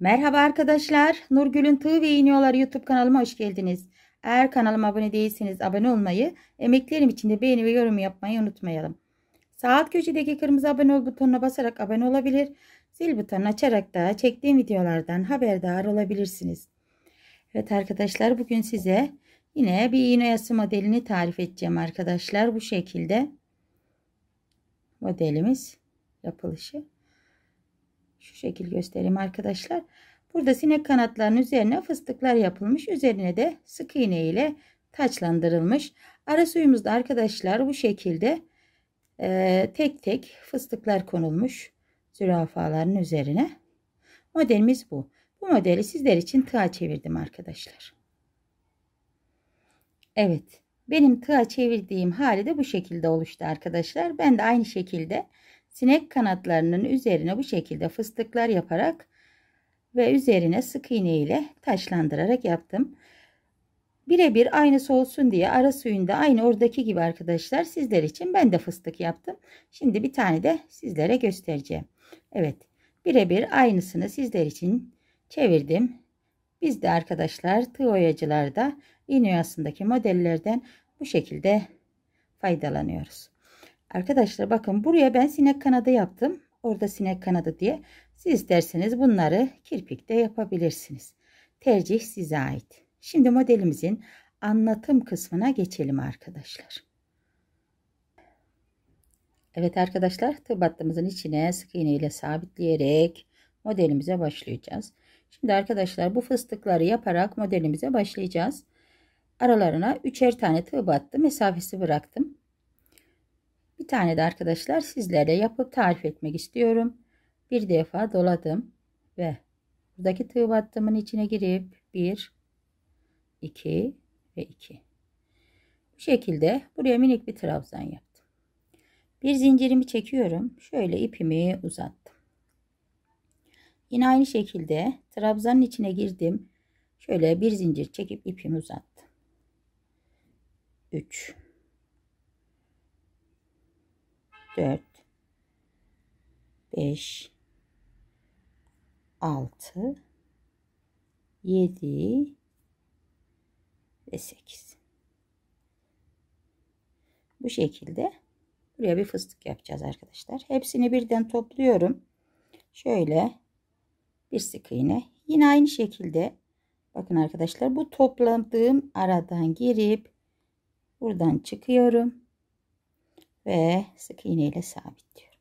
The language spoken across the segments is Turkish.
Merhaba arkadaşlar. Nurgül'ün Tığ ve İğniyorlar YouTube kanalıma hoş geldiniz. Eğer kanalıma abone değilseniz abone olmayı, emeklerim için de beğeni ve yorum yapmayı unutmayalım. Sağ alt köşedeki kırmızı abone ol butonuna basarak abone olabilir. Zil butonunu açarak da çektiğim videolardan haberdar olabilirsiniz. Evet arkadaşlar bugün size yine bir iğne yası modelini tarif edeceğim arkadaşlar. Bu şekilde modelimiz yapılışı. Şu şekil göstereyim arkadaşlar. Burada sinek kanatlarının üzerine fıstıklar yapılmış. Üzerine de sık iğne ile taçlandırılmış. Ara suyumuzda arkadaşlar bu şekilde e, tek tek fıstıklar konulmuş zürafaların üzerine. Modelimiz bu. Bu modeli sizler için tığa çevirdim arkadaşlar. Evet. Benim tığa çevirdiğim hali de bu şekilde oluştu arkadaşlar. Ben de aynı şekilde Sinek kanatlarının üzerine bu şekilde fıstıklar yaparak ve üzerine sık iğne ile taşlandırarak yaptım. Birebir aynısı olsun diye ara suyunda aynı oradaki gibi arkadaşlar sizler için ben de fıstık yaptım. Şimdi bir tane de sizlere göstereceğim. Evet birebir aynısını sizler için çevirdim. Biz de arkadaşlar tığ oyacılarda iğne yasındaki modellerden bu şekilde faydalanıyoruz. Arkadaşlar bakın buraya ben sinek kanadı yaptım. Orada sinek kanadı diye. Siz isterseniz bunları kirpikte yapabilirsiniz. Tercih size ait. Şimdi modelimizin anlatım kısmına geçelim arkadaşlar. Evet arkadaşlar tığ battığımızın içine sık iğne ile sabitleyerek modelimize başlayacağız. Şimdi arkadaşlar bu fıstıkları yaparak modelimize başlayacağız. Aralarına üçer tane tığ battı mesafesi bıraktım. Bir tane de arkadaşlar sizlere yapıp tarif etmek istiyorum. Bir defa doladım ve buradaki tığ battımın içine girip 1, 2 ve 2. Bu şekilde buraya minik bir trabzan yaptım. Bir zincirimi çekiyorum. Şöyle ipimi uzattım. Yine aynı şekilde trabzanın içine girdim. Şöyle bir zincir çekip ipimi uzattım. 3 4 5 6 7 ve 8 bu şekilde buraya bir fıstık yapacağız arkadaşlar hepsini birden topluyorum şöyle bir sık iğne yine aynı şekilde bakın arkadaşlar bu topladığım aradan girip buradan çıkıyorum ve sık iğne ile sabitliyorum.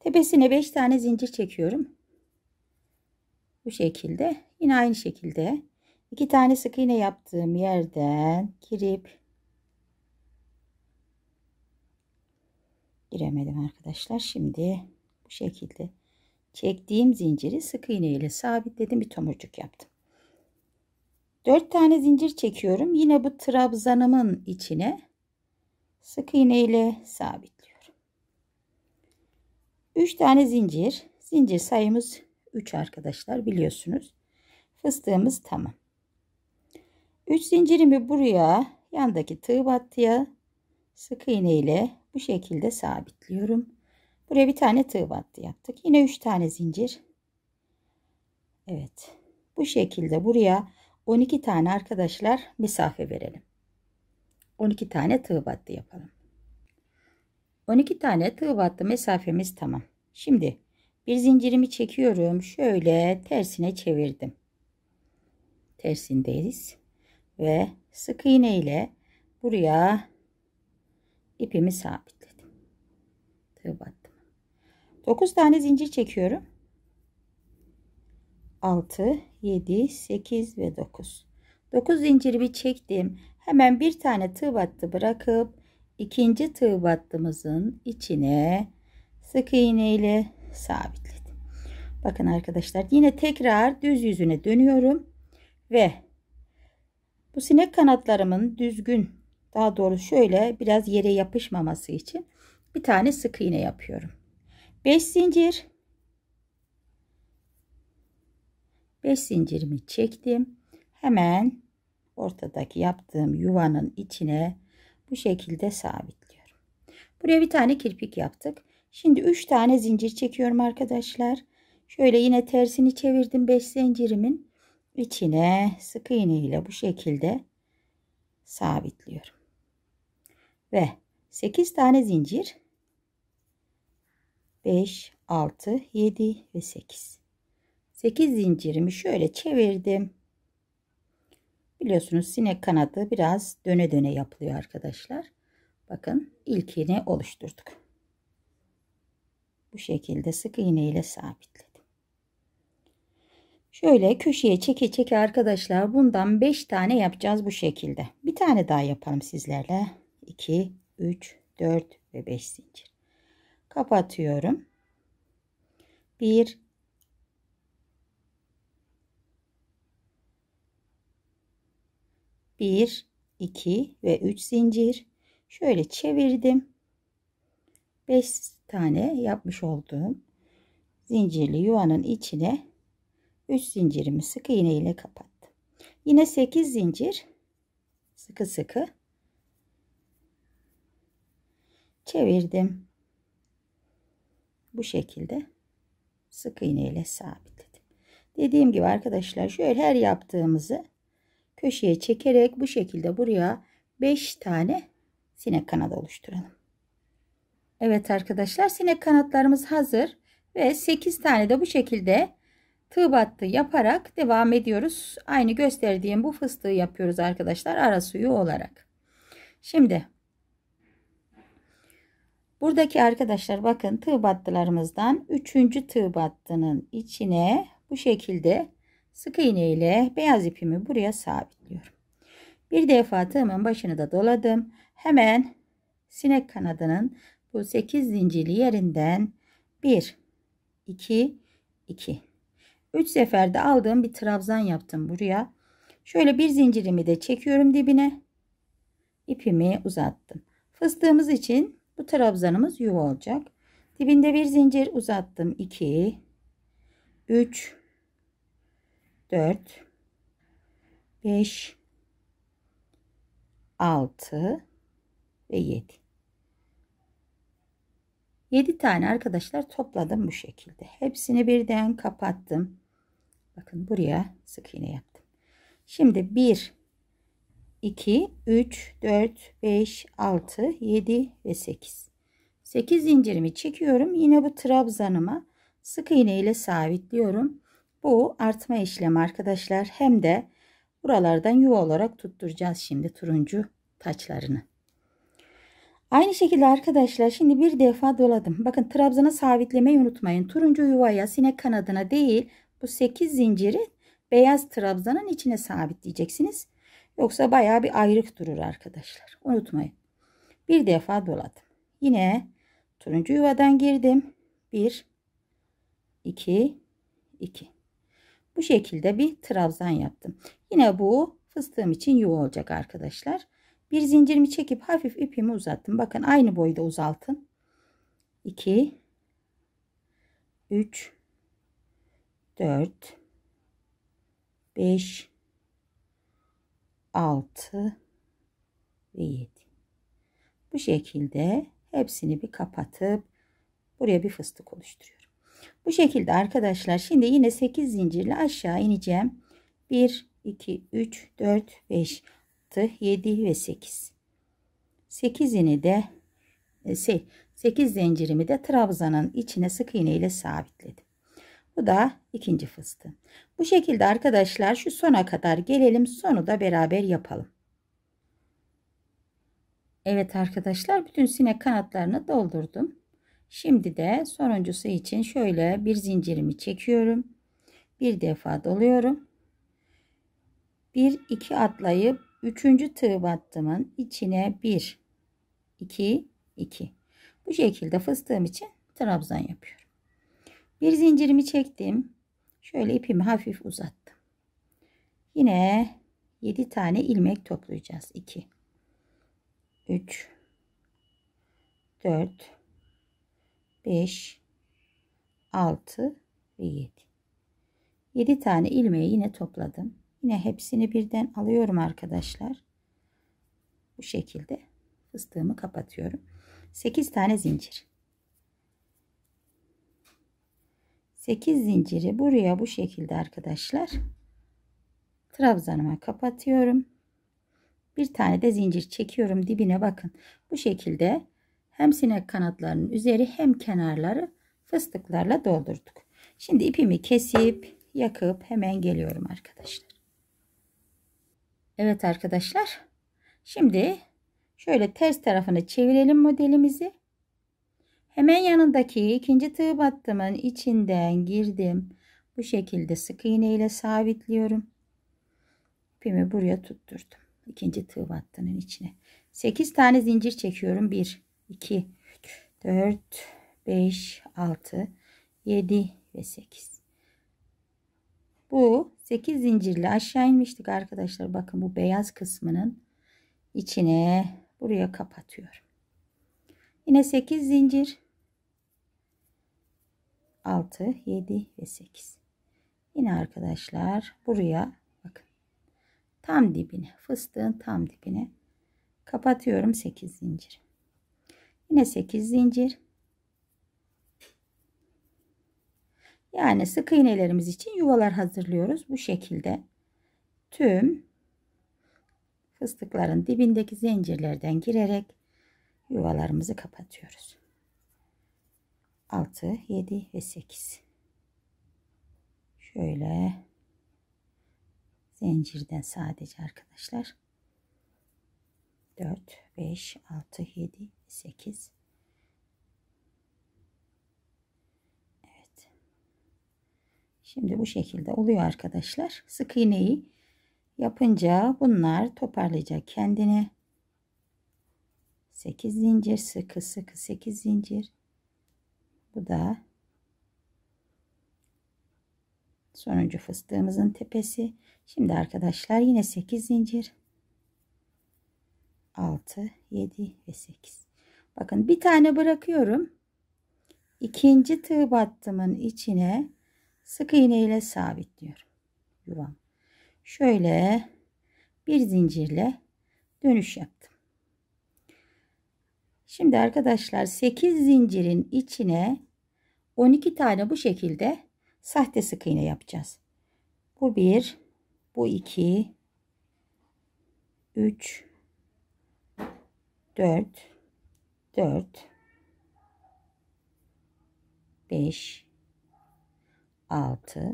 Tepesine 5 tane zincir çekiyorum. Bu şekilde yine aynı şekilde iki tane sık iğne yaptığım yerden girip giremedim arkadaşlar. Şimdi bu şekilde çektiğim zinciri sık iğne ile sabitledim bir tomurcuk yaptım. 4 tane zincir çekiyorum. Yine bu trabzanımın içine sık iğne ile sabitliyorum. 3 tane zincir. Zincir sayımız 3 arkadaşlar biliyorsunuz. Fıstığımız tamam. 3 zincirimi buraya yandaki tığ battıya sık iğne ile bu şekilde sabitliyorum. Buraya bir tane tığ battı yaptık. Yine 3 tane zincir. Evet. Bu şekilde buraya 12 tane arkadaşlar mesafe verelim. 12 tane tığ battı yapalım. 12 tane tığ battı mesafemiz tamam. Şimdi bir zincirimi çekiyorum. Şöyle tersine çevirdim. Tersindeyiz. Ve sık iğne ile buraya ipimi sabitledim. Tığ battım. 9 tane zincir çekiyorum. 6, 7, 8 ve 9. 9 zincirimi çektim. Hemen bir tane tığ battı bırakıp ikinci tığ battığımızın içine sık iğne ile sabitledim. Bakın arkadaşlar yine tekrar düz yüzüne dönüyorum ve bu sinek kanatlarımın düzgün daha doğrusu şöyle biraz yere yapışmaması için bir tane sık iğne yapıyorum. 5 zincir 5 zincirimi çektim hemen ortadaki yaptığım yuvanın içine bu şekilde sabitliyorum. Buraya bir tane kirpik yaptık. Şimdi 3 tane zincir çekiyorum arkadaşlar. Şöyle yine tersini çevirdim 5 zincirimin içine sık iğne ile bu şekilde sabitliyorum. Ve 8 tane zincir 5, 6, 7 ve 8. 8 zincirimi şöyle çevirdim. Biliyorsunuz sinek kanadı biraz döne döne yapılıyor arkadaşlar. Bakın ilkini oluşturduk. Bu şekilde sık iğne ile sabitledim. Şöyle köşeye çeke çeke arkadaşlar bundan 5 tane yapacağız bu şekilde. Bir tane daha yapalım sizlerle. 2, 3, 4 ve 5 zincir. Kapatıyorum. 1, 1, 2 ve 3 zincir. Şöyle çevirdim. 5 tane yapmış olduğum zincirli yuvanın içine 3 zincirimi sık iğne ile kapattım. Yine 8 zincir sıkı sıkı çevirdim. Bu şekilde sık iğne ile sabitledim. Dediğim gibi arkadaşlar şöyle her yaptığımızı köşeye çekerek bu şekilde buraya 5 tane sinek kanadı oluşturalım. Evet arkadaşlar sinek kanatlarımız hazır ve 8 tane de bu şekilde tığ battı yaparak devam ediyoruz. Aynı gösterdiğim bu fıstığı yapıyoruz arkadaşlar ara suyu olarak. Şimdi buradaki arkadaşlar bakın tığ battılarımızdan 3. tığ battının içine bu şekilde Sık iğne ile beyaz ipimi buraya sabitliyorum. Bir defa tığımın başını da doladım. Hemen sinek kanadının bu 8 zincirli yerinden 1 2 2 3 seferde aldığım bir trabzan yaptım buraya. Şöyle bir zincirimi de çekiyorum dibine. İpimi uzattım. Fıstığımız için bu trabzanımız yuva olacak. Dibinde bir zincir uzattım. 2 3 4 5 6 ve 7 7 tane arkadaşlar topladım bu şekilde hepsini birden kapattım bakın buraya sık iğne yaptım şimdi 1 2 3 4 5 6 7 ve 8 8 zincirimi çekiyorum yine bu trabzanıma sık iğne ile sabitliyorum bu artma işlem arkadaşlar. Hem de buralardan yuva olarak tutturacağız şimdi turuncu taçlarını. Aynı şekilde arkadaşlar şimdi bir defa doladım. Bakın trabzana sabitlemeyi unutmayın. Turuncu yuvaya sinek kanadına değil bu 8 zinciri beyaz trabzanın içine sabitleyeceksiniz. Yoksa baya bir ayrık durur arkadaşlar. Unutmayın. Bir defa doladım. Yine turuncu yuvadan girdim. 1 2 2 bu şekilde bir trabzan yaptım. Yine bu fıstığım için yuva olacak arkadaşlar. Bir zincirimi çekip hafif ipimi uzattım. Bakın aynı boyda uzaltın. 2 3 4 5 6 ve 7. Bu şekilde hepsini bir kapatıp buraya bir fıstık oluşturuyorum. Bu şekilde arkadaşlar şimdi yine 8 zincirle aşağı ineceğim. 1, 2, 3, 4, 5, 6, 7 ve 8. 8 ini de 8 e, zincirimi de trabzanın içine sık iğne ile sabitledim. Bu da ikinci fıstığım. Bu şekilde arkadaşlar şu sona kadar gelelim. Sonu da beraber yapalım. Evet arkadaşlar bütün sinek kanatlarını doldurdum. Şimdi de sonuncusu için şöyle bir zincirimi çekiyorum. Bir defa doluyorum. Bir iki atlayıp üçüncü tığ battımın içine bir iki iki. Bu şekilde fıstığım için trabzan yapıyorum. Bir zincirimi çektim. Şöyle ipimi hafif uzattım. Yine 7 tane ilmek toplayacağız. 2 3 4 5, 6 ve 7. 7 tane ilmeği yine topladım. Yine hepsini birden alıyorum arkadaşlar. Bu şekilde fıstığımı kapatıyorum. 8 tane zincir. 8 zinciri buraya bu şekilde arkadaşlar trabzanıma kapatıyorum. Bir tane de zincir çekiyorum dibine bakın. Bu şekilde hem sinek kanatlarının üzeri hem kenarları fıstıklarla doldurduk. Şimdi ipimi kesip yakıp hemen geliyorum arkadaşlar. Evet arkadaşlar. Şimdi şöyle ters tarafını çevirelim modelimizi. Hemen yanındaki ikinci tığ battımın içinden girdim. Bu şekilde sık iğne ile sabitliyorum. İpimi buraya tutturdum. İkinci tığ battının içine. 8 tane zincir çekiyorum. 1 2, 4, 5, 6, 7 ve 8. Bu 8 zincirle aşağı inmiştik arkadaşlar. Bakın bu beyaz kısmının içine buraya kapatıyorum. Yine 8 zincir. 6, 7 ve 8. Yine arkadaşlar buraya bakın. Tam dibine, fıstığın tam dibine kapatıyorum 8 zincir. Yine 8 zincir. Yani sık iğnelerimiz için yuvalar hazırlıyoruz. Bu şekilde tüm fıstıkların dibindeki zincirlerden girerek yuvalarımızı kapatıyoruz. 6, 7 ve 8. Şöyle zincirden sadece arkadaşlar. 4, 5, 6, 7, 8 Evet. Şimdi bu şekilde oluyor arkadaşlar. Sık iğneyi yapınca bunlar toparlayacak kendini. 8 zincir sıkı sıkı 8 zincir. Bu da sonuncu fıstığımızın tepesi. Şimdi arkadaşlar yine 8 zincir. 6, 7 ve 8. Bakın bir tane bırakıyorum. İkinci tığ battımın içine sık iğne ile sabitliyorum. Yuvam. Şöyle bir zincirle dönüş yaptım. Şimdi arkadaşlar 8 zincirin içine 12 tane bu şekilde sahte sık iğne yapacağız. Bu bir, bu iki, üç, dört. 4 5 6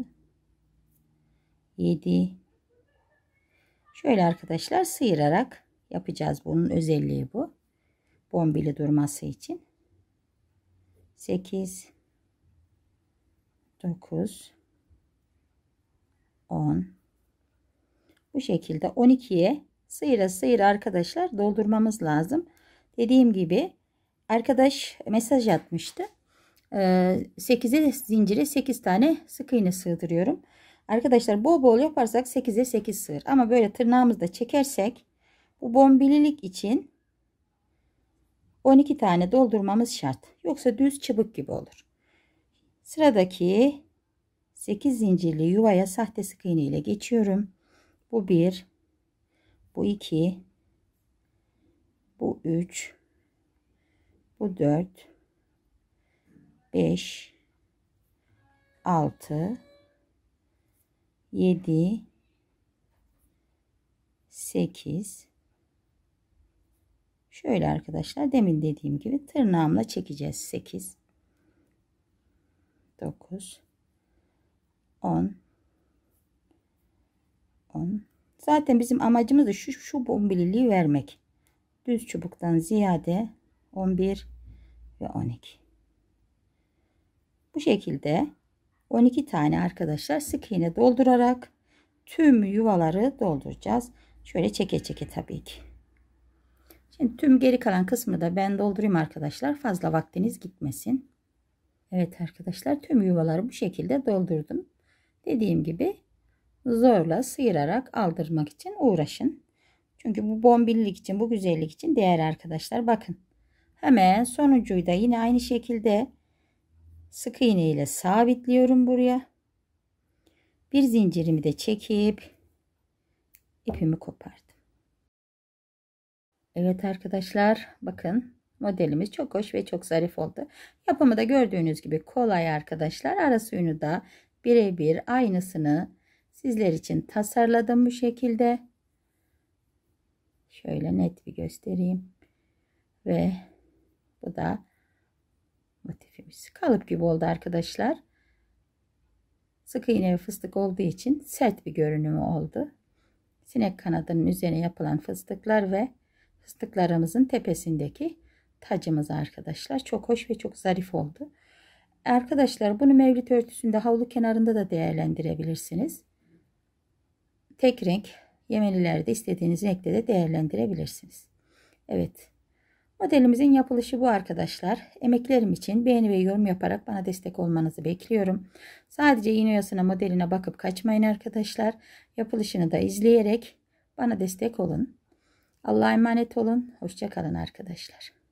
7 Şöyle arkadaşlar sıyırarak yapacağız. Bunun özelliği bu. Bombili durması için. 8 9 10 Bu şekilde 12'ye sıyıra sıyıra arkadaşlar doldurmamız lazım. Dediğim gibi arkadaş mesaj atmıştı. 8'e ee, zincire 8 tane sık iğne sığdırıyorum. Arkadaşlar bol bol yaparsak 8'e 8 sığır. Ama böyle tırnağımızı çekersek bu bombililik için 12 tane doldurmamız şart. Yoksa düz çıbık gibi olur. Sıradaki 8 zincirli yuvaya sahte sık iğne ile geçiyorum. Bu 1, bu 2, bu 3, bu 4 5 6 7 8 Şöyle arkadaşlar demin dediğim gibi tırnağımla çekeceğiz. 8 9 10 10 Zaten bizim amacımız da şu, şu bombililiği vermek. Düz çubuktan ziyade 11 ve 12. Bu şekilde 12 tane arkadaşlar sık iğne doldurarak tüm yuvaları dolduracağız. Şöyle çeke çeke tabii ki. Şimdi tüm geri kalan kısmı da ben doldurayım arkadaşlar. Fazla vaktiniz gitmesin. Evet arkadaşlar tüm yuvaları bu şekilde doldurdum. Dediğim gibi zorla sıyırarak aldırmak için uğraşın. Çünkü bu bombillik için bu güzellik için değer arkadaşlar. Bakın Hemen sonuncuyu da yine aynı şekilde sık iğne ile sabitliyorum buraya. Bir zincirimi de çekip ipimi kopardım. Evet arkadaşlar bakın modelimiz çok hoş ve çok zarif oldu. Yapımı da gördüğünüz gibi kolay arkadaşlar. Ara suyunu da birebir aynısını sizler için tasarladım bu şekilde. Şöyle net bir göstereyim. Ve bu da motifimiz. Kalıp gibi oldu arkadaşlar. Sık iğne ve fıstık olduğu için sert bir görünümü oldu. Sinek kanadının üzerine yapılan fıstıklar ve fıstıklarımızın tepesindeki tacımız arkadaşlar. Çok hoş ve çok zarif oldu. Arkadaşlar bunu mevlit örtüsünde havlu kenarında da değerlendirebilirsiniz. Tek renk Yemenilerde istediğiniz renkte de değerlendirebilirsiniz. Evet. Modelimizin yapılışı bu arkadaşlar. Emeklerim için beğeni ve yorum yaparak bana destek olmanızı bekliyorum. Sadece iğne oyasına modeline bakıp kaçmayın arkadaşlar. Yapılışını da izleyerek bana destek olun. Allah'a emanet olun. Hoşçakalın arkadaşlar.